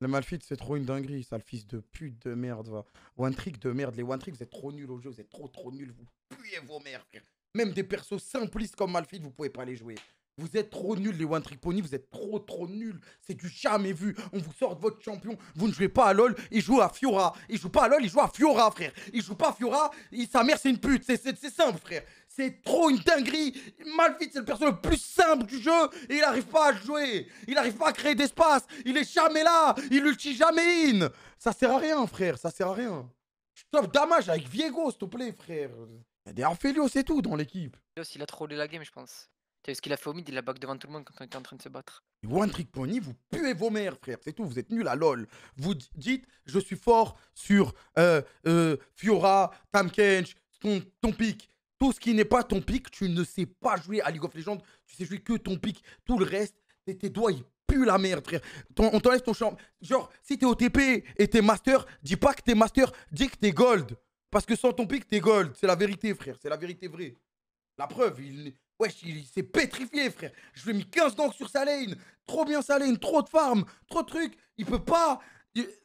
Le Malfit, c'est trop une dinguerie, sale fils de pute de merde, va. One trick de merde. Les one trick, vous êtes trop nuls au jeu, vous êtes trop trop nuls, vous puez vos merdes. Même des persos simplistes comme Malfit, vous pouvez pas les jouer. Vous êtes trop nuls, les One Trick Pony, vous êtes trop trop nuls. C'est du jamais vu. On vous sort de votre champion. Vous ne jouez pas à LoL, il joue à Fiora. Il joue pas à LoL, il joue à Fiora, frère. Il joue pas à Fiora, sa mère c'est une pute. C'est simple, frère. C'est trop une dinguerie. Malphite, c'est le personnage le plus simple du jeu. Et il arrive pas à jouer. Il arrive pas à créer d'espace. Il est jamais là. Il ulti jamais in. Ça sert à rien, frère. Ça sert à rien. Stop damage avec Viego, s'il te plaît, frère. Il y a des Arfelio, c'est tout dans l'équipe. Il a trollé la game, je pense. T'as ce qu'il a fait au mid, il a back devant tout le monde quand on était en train de se battre. One Trick Pony, vous puez vos mères, frère, c'est tout, vous êtes nuls à LOL. Vous dites, je suis fort sur euh, euh, Fiora, Tam Kench, ton, ton pic. Tout ce qui n'est pas ton pic, tu ne sais pas jouer à League of Legends, tu sais jouer que ton pic. Tout le reste, tes doigts, ils puent la merde, frère. On on t'enlève ton champ. Genre, si t'es OTP et t'es master, dis pas que t'es master, dis que t'es gold. Parce que sans ton pic, t'es gold. C'est la vérité, frère, c'est la vérité vraie. La preuve, il, il, s'est pétrifié, frère. Je lui ai mis 15 donc sur sa lane. Trop bien sa lane, trop de farm, trop de trucs. Il peut pas.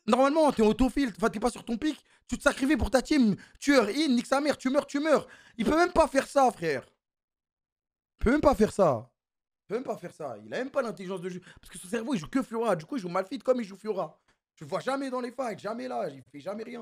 normalement Normalement, t'es autofil, enfin, t'es pas sur ton pic. Tu te sacrifies pour ta team. Tueur, in, nique sa mère, tu meurs, tu meurs. Il peut même pas faire ça, frère. Il peut même pas faire ça. Il peut même pas faire ça. Il a même pas l'intelligence de jeu. Parce que son cerveau, il joue que Fiora. Du coup, il joue malfit comme il joue Fiora. Tu le vois jamais dans les fights, jamais là. Il fait jamais rien.